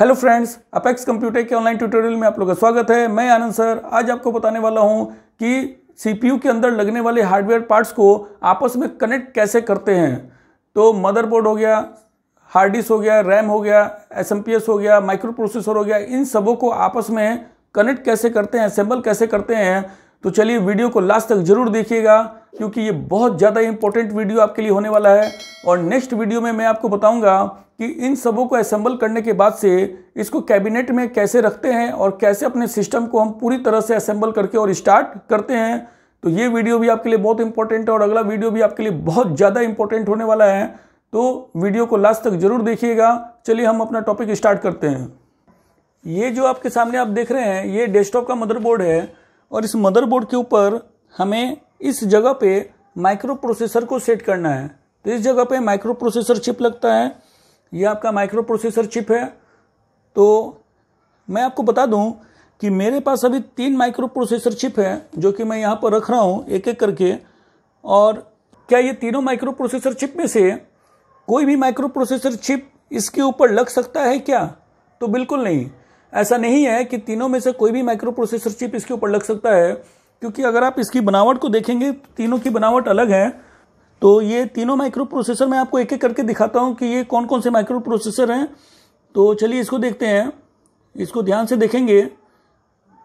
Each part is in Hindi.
हेलो फ्रेंड्स अपेक्स कंप्यूटर के ऑनलाइन ट्यूटोरियल में आप लोग का स्वागत है मैं आनंद सर आज आपको बताने वाला हूं कि सीपीयू के अंदर लगने वाले हार्डवेयर पार्ट्स को आपस में कनेक्ट कैसे करते हैं तो मदरबोर्ड हो गया हार्ड डिस्क हो गया रैम हो गया एसएमपीएस हो गया माइक्रो प्रोसेसर हो गया इन सबों को आपस में कनेक्ट कैसे करते हैं असेंबल कैसे करते हैं तो चलिए वीडियो को लास्ट तक जरूर देखिएगा क्योंकि ये बहुत ज़्यादा इंपॉर्टेंट वीडियो आपके लिए होने वाला है और नेक्स्ट वीडियो में मैं आपको बताऊंगा कि इन सबों को असम्बल करने के बाद से इसको कैबिनेट में कैसे रखते हैं और कैसे अपने सिस्टम को हम पूरी तरह से असेंबल करके और स्टार्ट करते हैं तो ये वीडियो भी आपके लिए बहुत इंपॉर्टेंट है और अगला वीडियो भी आपके लिए बहुत ज़्यादा इंपॉर्टेंट होने वाला है तो वीडियो को लास्ट तक जरूर देखिएगा चलिए हम अपना टॉपिक स्टार्ट करते हैं ये जो आपके सामने आप देख रहे हैं ये डेस्कटॉप का मदरबोर्ड है और इस मदरबोर्ड के ऊपर हमें इस जगह पे माइक्रो प्रोसेसर को सेट करना है तो इस जगह पे माइक्रो प्रोसेसर चिप लगता है ये आपका माइक्रो प्रोसेसर चिप है तो मैं आपको बता दूं कि मेरे पास अभी तीन माइक्रो प्रोसेसर चिप है जो कि मैं यहाँ पर रख रहा हूँ एक एक करके और क्या ये तीनों माइक्रो प्रोसेसर चिप में से कोई भी माइक्रो प्रोसेसर चिप इसके ऊपर लग सकता है क्या तो बिल्कुल नहीं ऐसा नहीं है कि तीनों में से कोई भी माइक्रो प्रोसेसर चिप इसके ऊपर लग सकता है क्योंकि अगर आप इसकी बनावट को देखेंगे तीनों की बनावट अलग है तो ये तीनों माइक्रो प्रोसेसर मैं आपको एक एक करके दिखाता हूँ कि ये कौन कौन से माइक्रो प्रोसेसर हैं तो चलिए इसको देखते हैं इसको ध्यान से देखेंगे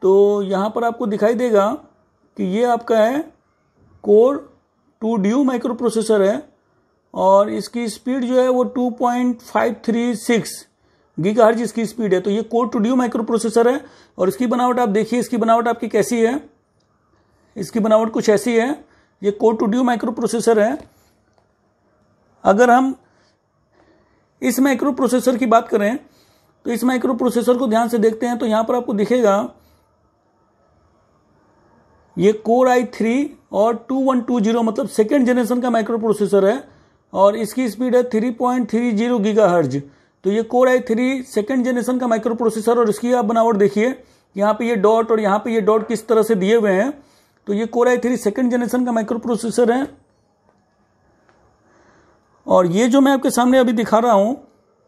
तो यहाँ पर आपको दिखाई देगा कि ये आपका है core two duo microprocessor है और इसकी स्पीड जो है वो 2.536 गीगाहर्ज इसकी स्पीड है तो ये core two duo microprocessor है और इसकी बनावट आप देखिए इसकी बनावट आपकी कैसी है इसकी बनावट कुछ ऐसी है ये कोर ड्यू माइक्रो प्रोसेसर है अगर हम इस माइक्रो प्रोसेसर की बात करें तो इस माइक्रो प्रोसेसर को ध्यान से देखते हैं तो यहाँ पर आपको दिखेगा ये कोर आई थ्री और टू वन टू जीरो मतलब सेकेंड जनरेशन का माइक्रो प्रोसेसर है और इसकी स्पीड है three point three zero gigahertz तो ये core I three second generation का माइक्रो प्रोसेसर और इसकी आप बनावट देखिए यहाँ पे ये डॉट और यहाँ पे ये डॉट किस तरह से दिए हुए हैं तो ये core I three second generation का माइक्रो प्रोसेसर है और ये जो मैं आपके सामने अभी दिखा रहा हूँ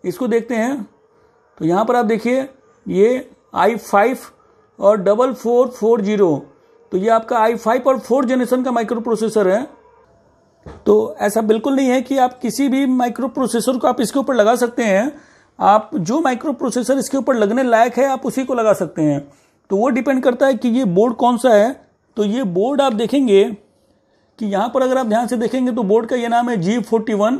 इसको देखते हैं तो यहाँ पर आप देखिए ये आई फाइव और डबल फोर फोर जीरो तो ये आपका आई फाइव और फोर जनरेशन का माइक्रो प्रोसेसर है तो ऐसा बिल्कुल नहीं है कि आप किसी भी माइक्रो प्रोसेसर को आप इसके ऊपर लगा सकते हैं आप जो माइक्रो प्रोसेसर इसके ऊपर लगने लायक है आप उसी को लगा सकते हैं तो वो डिपेंड करता है कि ये बोर्ड कौन सा है तो ये बोर्ड आप देखेंगे कि यहाँ पर अगर आप ध्यान से देखेंगे तो बोर्ड का ये नाम है जी फोर्टी वन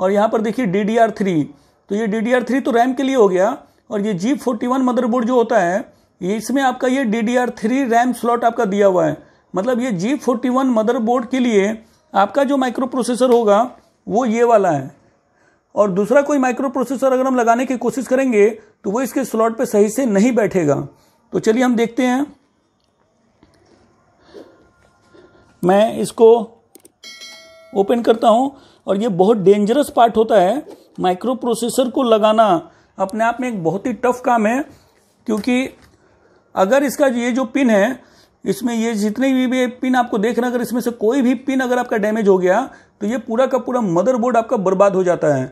और यहाँ पर देखिए डी डी आर थ्री तो ये डी डी आर थ्री तो रैम के लिए हो गया और ये जी फोर्टी वन मदरबोर्ड जो होता है ये इसमें आपका ये D D R three RAM slot आपका दिया हुआ है मतलब ये जी फोर्टी वन मदरबोर्ड के लिए आपका जो माइक्रो प्रोसेसर होगा वो ये वाला है और दूसरा कोई माइक्रो प्रोसेसर अगर हम लगाने की कोशिश करेंगे तो वो इसके स्लॉट पर सही से नहीं बैठेगा तो चलिए हम देखते हैं मैं इसको ओपन करता हूँ और ये बहुत डेंजरस पार्ट होता है माइक्रो प्रोसेसर को लगाना अपने आप में एक बहुत ही टफ काम है क्योंकि अगर इसका ये जो पिन है इसमें ये जितने भी, भी पिन आपको देख रहे अगर इसमें से कोई भी पिन अगर आपका डैमेज हो गया तो ये पूरा का पूरा मदरबोर्ड आपका बर्बाद हो जाता है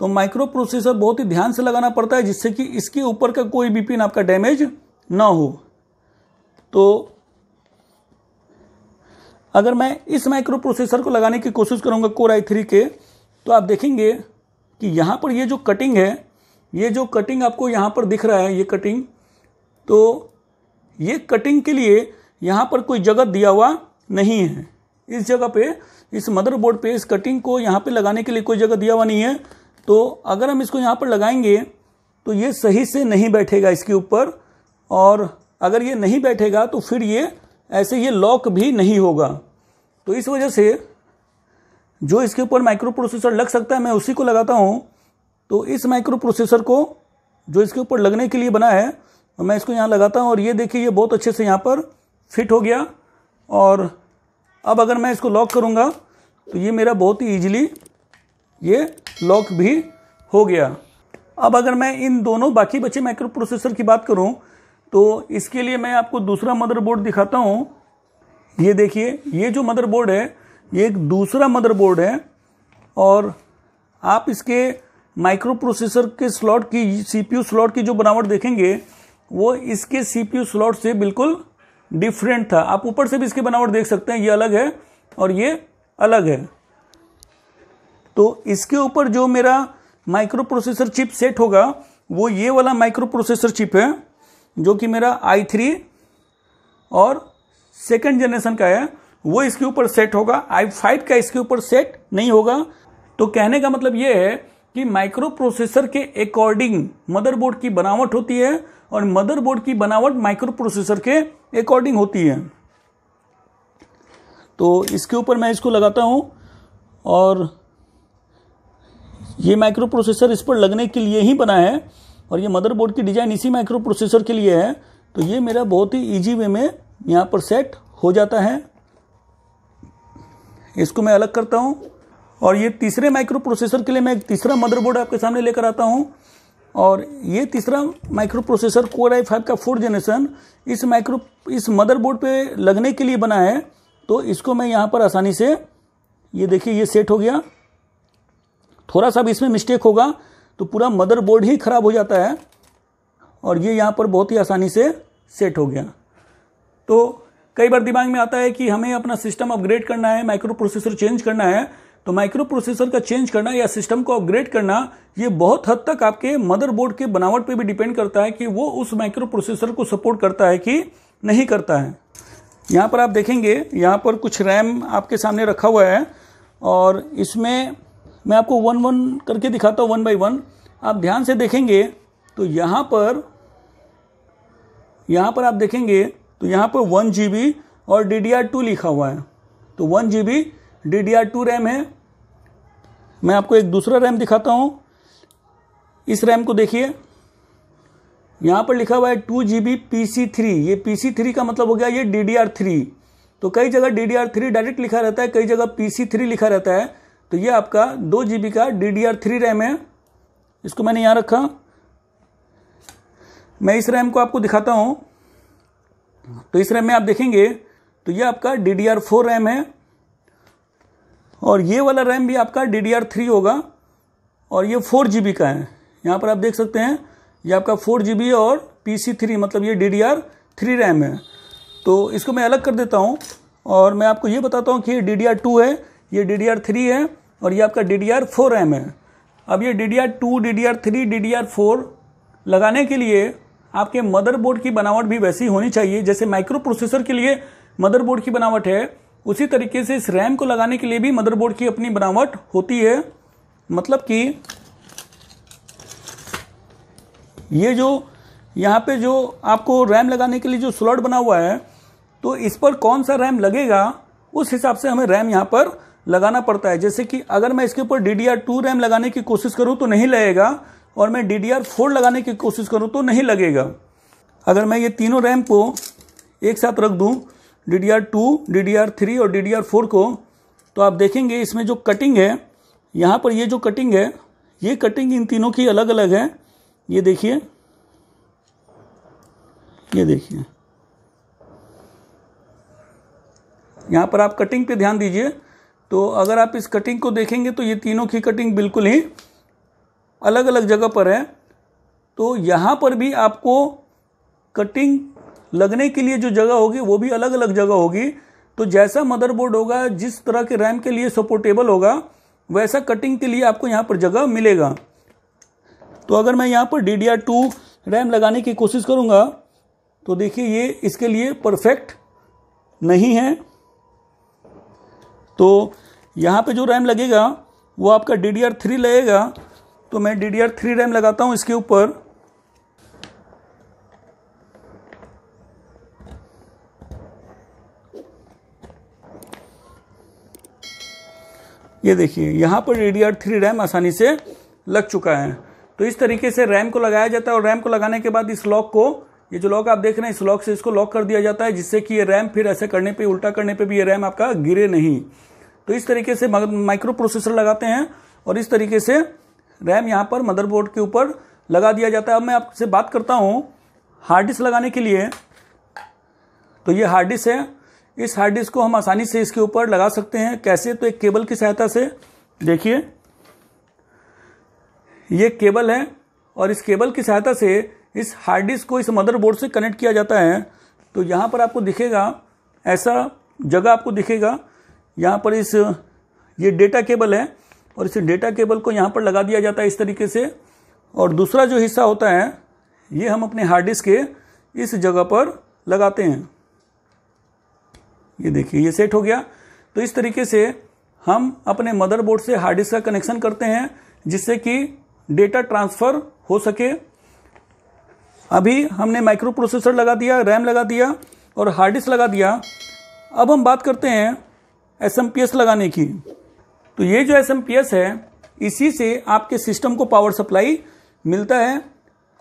तो माइक्रो प्रोसेसर बहुत ही ध्यान से लगाना पड़ता है जिससे कि इसके ऊपर का कोई भी पिन आपका डैमेज ना हो तो अगर मैं इस माइक्रो प्रोसेसर को लगाने की कोशिश करूँगा कोर आई थ्री के तो आप देखेंगे कि यहाँ पर ये जो कटिंग है ये जो कटिंग आपको यहाँ पर दिख रहा है ये कटिंग तो ये कटिंग के लिए यहाँ पर कोई जगह दिया हुआ नहीं है इस जगह पे इस मदरबोर्ड पे इस कटिंग को यहाँ पे लगाने के लिए कोई जगह दिया हुआ नहीं है तो अगर हम इसको यहाँ पर लगाएंगे तो ये सही से नहीं बैठेगा इसके ऊपर और अगर ये नहीं बैठेगा तो फिर ये ऐसे ये लॉक भी नहीं होगा तो इस वजह से जो इसके ऊपर माइक्रो प्रोसेसर लग सकता है मैं उसी को लगाता हूँ तो इस माइक्रो प्रोसेसर को जो इसके ऊपर लगने के लिए बना है मैं इसको यहाँ लगाता हूँ और ये देखिए ये बहुत अच्छे से यहाँ पर फिट हो गया और अब अगर मैं इसको लॉक करूँगा तो ये मेरा बहुत ही ईजिली ये लॉक भी हो गया अब अगर मैं इन दोनों बाकी बचे माइक्रो प्रोसेसर की बात करूँ तो इसके लिए मैं आपको दूसरा मदरबोर्ड दिखाता हूँ ये देखिए ये जो मदरबोर्ड है ये एक दूसरा मदरबोर्ड है और आप इसके माइक्रो प्रोसेसर के स्लॉट की सीपीयू स्लॉट की जो बनावट देखेंगे वो इसके सीपीयू स्लॉट से बिल्कुल डिफरेंट था आप ऊपर से भी इसकी बनावट देख सकते हैं ये अलग है और ये अलग है तो इसके ऊपर जो मेरा माइक्रो प्रोसेसर चिप सेट होगा वो ये वाला माइक्रो प्रोसेसर चिप है जो कि मेरा आई थ्री और सेकेंड जनरेशन का है वो इसके ऊपर सेट होगा आई फाइव का इसके ऊपर सेट नहीं होगा तो कहने का मतलब ये है कि माइक्रो प्रोसेसर के अकॉर्डिंग मदरबोर्ड की बनावट होती है और मदरबोर्ड की बनावट माइक्रो प्रोसेसर के अकॉर्डिंग होती है तो इसके ऊपर मैं इसको लगाता हूँ और ये माइक्रो प्रोसेसर इस पर लगने के लिए ही बना है और ये मदरबोर्ड की डिज़ाइन इसी माइक्रो प्रोसेसर के लिए है तो ये मेरा बहुत ही ईजी वे में यहाँ पर सेट हो जाता है इसको मैं अलग करता हूँ और ये तीसरे माइक्रो प्रोसेसर के लिए मैं एक तीसरा मदरबोर्ड आपके सामने लेकर आता हूँ और ये तीसरा microprocessor core I five का फोर्थ जनरेशन इस माइक्रो इस मदरबोर्ड पे लगने के लिए बना है तो इसको मैं यहाँ पर आसानी से ये देखिए ये सेट हो गया थोड़ा सा भी इसमें मिस्टेक होगा तो पूरा मदरबोर्ड ही ख़राब हो जाता है और ये यहाँ पर बहुत ही आसानी से सेट हो गया तो कई बार दिमाग में आता है कि हमें अपना सिस्टम अपग्रेड करना है माइक्रो प्रोसेसर चेंज करना है तो माइक्रो प्रोसेसर का चेंज करना या सिस्टम को अपग्रेड करना ये बहुत हद तक आपके मदरबोर्ड के बनावट पे भी डिपेंड करता है कि वो उस माइक्रो प्रोसेसर को सपोर्ट करता है कि नहीं करता है यहाँ पर आप देखेंगे यहाँ पर कुछ रैम आपके सामने रखा हुआ है और इसमें मैं आपको वन वन करके दिखाता हूँ वन बाई वन आप ध्यान से देखेंगे तो यहाँ पर यहाँ पर आप देखेंगे तो यहाँ पर वन जी बी और डी डी आर टू लिखा हुआ है तो one G B D D R two RAM है मैं आपको एक दूसरा रैम दिखाता हूँ इस रैम को देखिए यहाँ पर लिखा हुआ है two G B P C three ये पी सी थ्री का मतलब हो गया ये डी डी आर थ्री तो कई जगह D D R three direct लिखा रहता है कई जगह पी सी थ्री लिखा रहता है तो ये आपका दो जी का D D R three RAM है इसको मैंने यहाँ रखा मैं इस रैम को आपको दिखाता हूँ तो इस रैम में आप देखेंगे तो ये आपका D D R four RAM है और ये वाला रैम भी आपका डी डी आर थ्री होगा और ये फोर जी बी का है यहाँ पर आप देख सकते हैं ये आपका फोर जी बी और पी सी थ्री मतलब ये D D R three RAM है तो इसको मैं अलग कर देता हूँ और मैं आपको ये बताता हूँ कि ये डी डी आर टू है ये डी डी आर थ्री है और ये आपका D D R four RAM है अब ये D D R two D D R three D D R four लगाने के लिए आपके मदरबोर्ड की बनावट भी वैसी होनी चाहिए जैसे माइक्रो प्रोसेसर के लिए मदरबोर्ड की बनावट है उसी तरीके से इस रैम को लगाने के लिए भी मदरबोर्ड की अपनी बनावट होती है मतलब कि ये जो यहाँ पे जो आपको रैम लगाने के लिए जो स्लॉट बना हुआ है तो इस पर कौन सा रैम लगेगा उस हिसाब से हमें रैम यहाँ पर लगाना पड़ता है जैसे कि अगर मैं इसके ऊपर D D R two RAM लगाने की कोशिश करूँ तो नहीं लगेगा और मैं डी डी फोर लगाने की कोशिश करूँ तो नहीं लगेगा अगर मैं ये तीनों रैम को एक साथ रख दूँ D D R two D D R three और डी डी आर फोर को तो आप देखेंगे इसमें जो कटिंग है यहाँ पर ये जो कटिंग है ये कटिंग इन तीनों की अलग अलग है ये देखिए ये देखिए यहाँ पर आप कटिंग पे ध्यान दीजिए तो अगर आप इस कटिंग को देखेंगे तो ये तीनों की कटिंग बिल्कुल ही अलग अलग जगह पर है तो यहाँ पर भी आपको कटिंग लगने के लिए जो जगह होगी वो भी अलग अलग जगह होगी तो जैसा मदरबोर्ड होगा जिस तरह के रैम के लिए सपोर्टेबल होगा वैसा कटिंग के लिए आपको यहाँ पर जगह मिलेगा तो अगर मैं यहाँ पर D D R two RAM लगाने की कोशिश करूँगा तो देखिए ये इसके लिए परफेक्ट नहीं है तो यहाँ पे जो रैम लगेगा वो आपका डी डी आर थ्री लगेगा तो मैं D D R three RAM लगाता हूँ इसके ऊपर ये देखिए यहाँ पर D D R three RAM आसानी से लग चुका है तो इस तरीके से रैम को लगाया जाता है और रैम को लगाने के बाद इस लॉक को ये जो लॉक आप देख रहे हैं इस लॉक से इसको लॉक कर दिया जाता है जिससे कि ये रैम फिर ऐसे करने पे उल्टा करने पे भी ये रैम आपका गिरे नहीं तो इस तरीके से माइक्रो प्रोसेसर लगाते हैं और इस तरीके से रैम यहाँ पर मदरबोर्ड के ऊपर लगा दिया जाता है अब मैं आपसे बात करता हूँ हार्ड डिस्क लगाने के लिए तो ये हार्ड डिस्क है इस हार्ड डिस्क को हम आसानी से इसके ऊपर लगा सकते हैं कैसे तो एक केबल की सहायता से देखिए ये केबल है और इस केबल की सहायता से इस हार्ड डिस्क को इस मदरबोर्ड से कनेक्ट किया जाता है तो यहाँ पर आपको दिखेगा ऐसा जगह आपको दिखेगा यहाँ पर इस ये डेटा केबल है और इस डेटा केबल को यहाँ पर लगा दिया जाता है इस तरीके से और दूसरा जो हिस्सा होता है ये हम अपने हार्ड डिस्क के इस जगह पर लगाते हैं ये देखिए ये सेट हो गया तो इस तरीके से हम अपने मदरबोर्ड से हार्ड डिस्क का कनेक्शन करते हैं जिससे कि डेटा ट्रांसफ़र हो सके अभी हमने माइक्रो प्रोसेसर लगा दिया रैम लगा दिया और हार्ड डिस्क लगा दिया अब हम बात करते हैं एस एम पी एस लगाने की तो ये जो एस एम पी एस है इसी से आपके सिस्टम को पावर सप्लाई मिलता है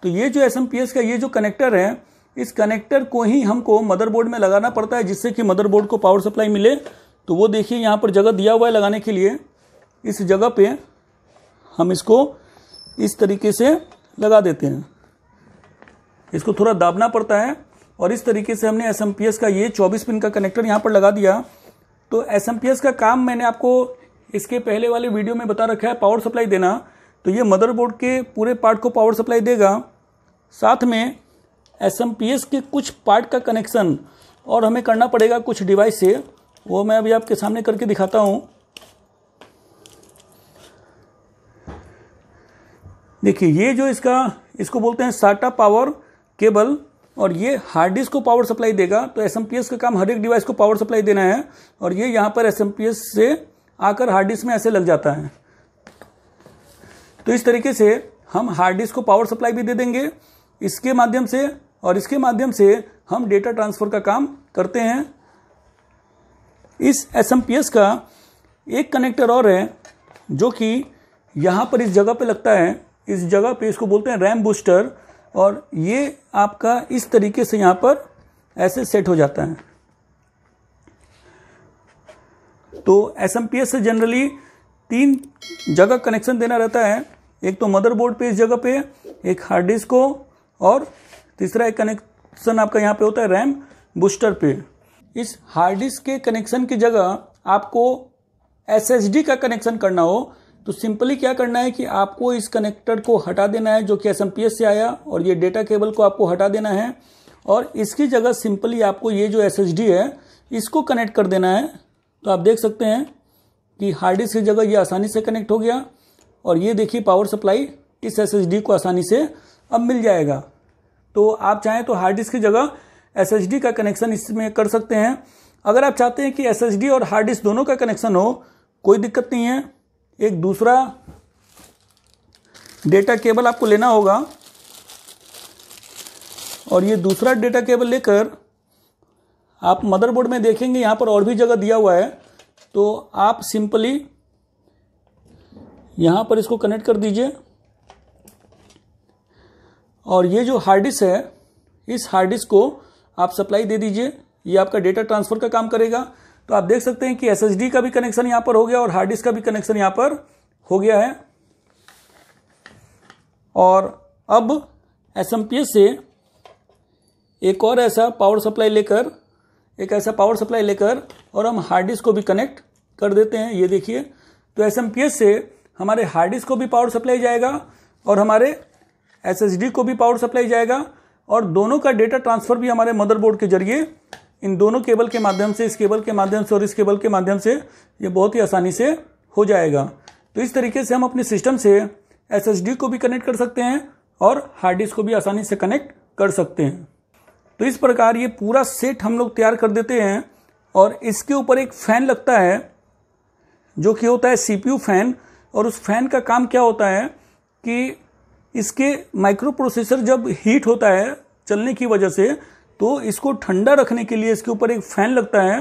तो ये जो एस का ये जो कनेक्टर है इस कनेक्टर को ही हमको मदरबोर्ड में लगाना पड़ता है जिससे कि मदरबोर्ड को पावर सप्लाई मिले तो वो देखिए यहाँ पर जगह दिया हुआ है लगाने के लिए इस जगह पे हम इसको इस तरीके से लगा देते हैं इसको थोड़ा दाबना पड़ता है और इस तरीके से हमने एस का ये चौबीस पिन का कनेक्टर यहाँ पर लगा दिया तो एस का काम मैंने आपको इसके पहले वाले वीडियो में बता रखा है पावर सप्लाई देना तो ये मदरबोर्ड के पूरे पार्ट को पावर सप्लाई देगा साथ में एस के कुछ पार्ट का कनेक्शन और हमें करना पड़ेगा कुछ डिवाइस से वो मैं अभी आपके सामने करके दिखाता हूँ देखिए ये जो इसका इसको बोलते हैं साटा पावर केबल और ये हार्ड डिस्क को पावर सप्लाई देगा तो एस का काम हर एक डिवाइस को पावर सप्लाई देना है और ये यहाँ पर एस से आकर हार्ड डिस्क में ऐसे लग जाता है तो इस तरीके से हम हार्ड डिस्क को पावर सप्लाई भी दे देंगे इसके माध्यम से और इसके माध्यम से हम डेटा ट्रांसफ़र का काम करते हैं इस एस का एक कनेक्टर और है जो कि यहाँ पर इस जगह पर लगता है इस जगह पर इसको बोलते हैं रैम बूस्टर और ये आपका इस तरीके से यहाँ पर ऐसे सेट हो जाता है तो एस से जनरली तीन जगह कनेक्शन देना रहता है एक तो मदरबोर्ड पे इस जगह पे एक हार्ड डिस्क को और तीसरा एक कनेक्शन आपका यहाँ पे होता है रैम बूस्टर पे इस हार्ड डिस्क के कनेक्शन की जगह आपको एस का कनेक्शन करना हो तो सिंपली क्या करना है कि आपको इस कनेक्टर को हटा देना है जो कि एस से आया और ये डेटा केबल को आपको हटा देना है और इसकी जगह सिंपली आपको ये जो एस है इसको कनेक्ट कर देना है तो आप देख सकते हैं कि हार्ड डिस्क की जगह ये आसानी से कनेक्ट हो गया और ये देखिए पावर सप्लाई इस एस को आसानी से अब मिल जाएगा तो आप चाहें तो हार्ड डिस्क की जगह एस का कनेक्शन इसमें कर सकते हैं अगर आप चाहते हैं कि एस और हार्ड डिस्क दोनों का कनेक्शन हो कोई दिक्कत नहीं है एक दूसरा डेटा केबल आपको लेना होगा और ये दूसरा डेटा केबल लेकर आप मदरबोर्ड में देखेंगे यहाँ पर और भी जगह दिया हुआ है तो आप सिंपली यहाँ पर इसको कनेक्ट कर दीजिए और ये जो हार्ड डिस्क है इस हार्ड डिस्क को आप सप्लाई दे दीजिए ये आपका डेटा ट्रांसफ़र का काम करेगा तो आप देख सकते हैं कि एस का भी कनेक्शन यहां पर हो गया और हार्ड डिस्क का भी कनेक्शन यहां पर हो गया है और अब एस से एक और ऐसा पावर सप्लाई लेकर एक ऐसा पावर सप्लाई लेकर और हम हार्ड डिस्क को भी कनेक्ट कर देते हैं ये देखिए तो एस से हमारे हार्ड डिस्क को भी पावर सप्लाई जाएगा और हमारे एस को भी पावर सप्लाई जाएगा और दोनों का डेटा ट्रांसफ़र भी हमारे मदरबोर्ड के जरिए इन दोनों केबल के माध्यम से इस केबल के माध्यम से और इस केबल के माध्यम से ये बहुत ही आसानी से हो जाएगा तो इस तरीके से हम अपने सिस्टम से एस को भी कनेक्ट कर सकते हैं और हार्ड डिस्क को भी आसानी से कनेक्ट कर सकते हैं तो इस प्रकार ये पूरा सेट हम लोग तैयार कर देते हैं और इसके ऊपर एक फ़ैन लगता है जो कि होता है सीपीयू फ़ैन और उस फ़ैन का काम क्या होता है कि इसके माइक्रो प्रोसेसर जब हीट होता है चलने की वजह से तो इसको ठंडा रखने के लिए इसके ऊपर एक फैन लगता है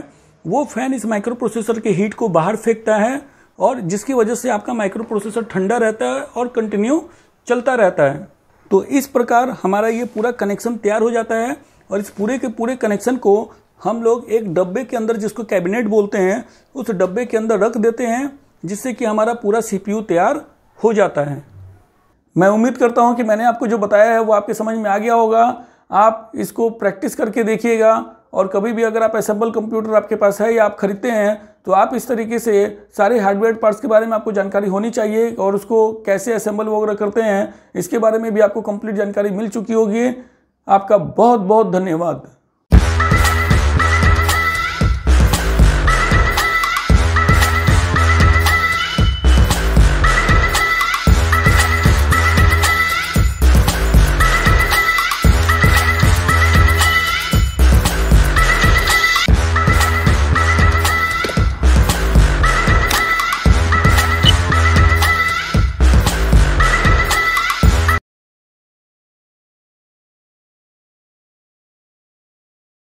वो फैन इस माइक्रो प्रोसेसर के हीट को बाहर फेंकता है और जिसकी वजह से आपका माइक्रो प्रोसेसर ठंडा रहता है और कंटिन्यू चलता रहता है तो इस प्रकार हमारा ये पूरा कनेक्शन तैयार हो जाता है और इस पूरे के पूरे कनेक्शन को हम लोग एक डब्बे के अंदर जिसको कैबिनेट बोलते हैं उस डब्बे के अंदर रख देते हैं जिससे कि हमारा पूरा सी तैयार हो जाता है मैं उम्मीद करता हूँ कि मैंने आपको जो बताया है वो आपके समझ में आ गया होगा आप इसको प्रैक्टिस करके देखिएगा और कभी भी अगर आप असेंबल कंप्यूटर आपके पास है या आप खरीदते हैं तो आप इस तरीके से सारे हार्डवेयर पार्ट्स के बारे में आपको जानकारी होनी चाहिए और उसको कैसे असेंबल वगैरह करते हैं इसके बारे में भी आपको कंप्लीट जानकारी मिल चुकी होगी आपका बहुत बहुत धन्यवाद